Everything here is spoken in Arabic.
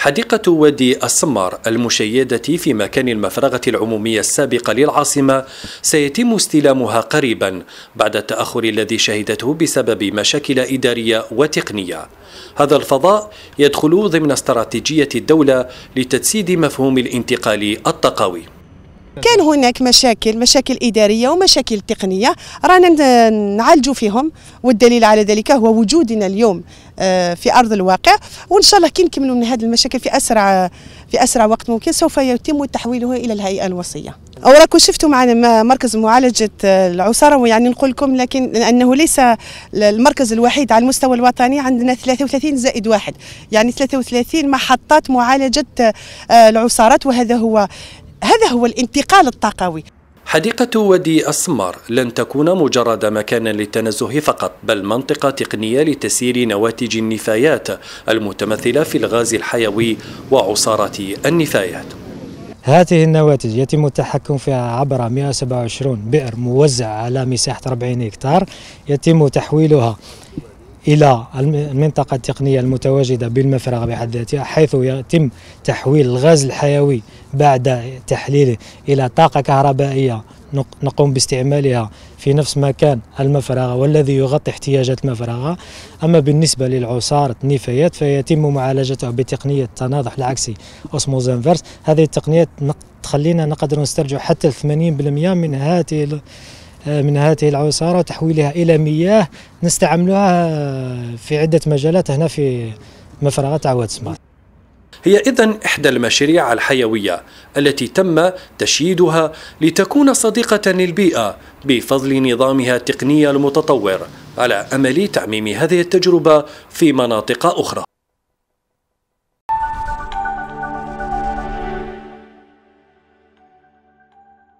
حديقة وادي السمار المشيدة في مكان المفرغة العمومية السابقة للعاصمة سيتم استلامها قريبا بعد التأخر الذي شهدته بسبب مشاكل إدارية وتقنية هذا الفضاء يدخل ضمن استراتيجية الدولة لتجسيد مفهوم الانتقال الطاقوي كان هناك مشاكل مشاكل إدارية ومشاكل تقنية رانا نعالجوا فيهم والدليل على ذلك هو وجودنا اليوم آه، في أرض الواقع وإن شاء الله كي نكملوا من هذه المشاكل في أسرع في أسرع وقت ممكن سوف يتم تحويله إلى الهيئة الوصية أو راكم شفتوا معنا مركز معالجة العصارة يعني نقول لكم لكن أنه ليس المركز الوحيد على المستوى الوطني عندنا 33 زائد واحد يعني 33 محطات معالجة آه، العصارات وهذا هو هذا هو الانتقال الطاقوي حديقة وادي أسمر لن تكون مجرد مكانا للتنزه فقط بل منطقة تقنية لتسيير نواتج النفايات المتمثلة في الغاز الحيوي وعصارة النفايات هذه النواتج يتم التحكم فيها عبر 127 بئر موزع على مساحة 40 هكتار يتم تحويلها إلى المنطقة التقنية المتواجدة بالمفرغ بحد ذاتها حيث يتم تحويل الغاز الحيوي بعد تحليله إلى طاقة كهربائية نقوم باستعمالها في نفس مكان المفرغة والذي يغطي احتياجات المفرغة أما بالنسبة للعصارة النفايات فيتم معالجتها بتقنية التناضح العكسي أوسموز انفيرس هذه التقنيه تخلينا نقدر نسترجع حتى 80% من هذه آه، من هذه العصارة وتحويلها إلى مياه نستعملها آه، في عدة مجالات هنا في مفرغات عواد سمار هي إذا إحدى المشاريع الحيوية التي تم تشييدها لتكون صديقة للبيئة بفضل نظامها التقني المتطور على أمل تعميم هذه التجربة في مناطق أخرى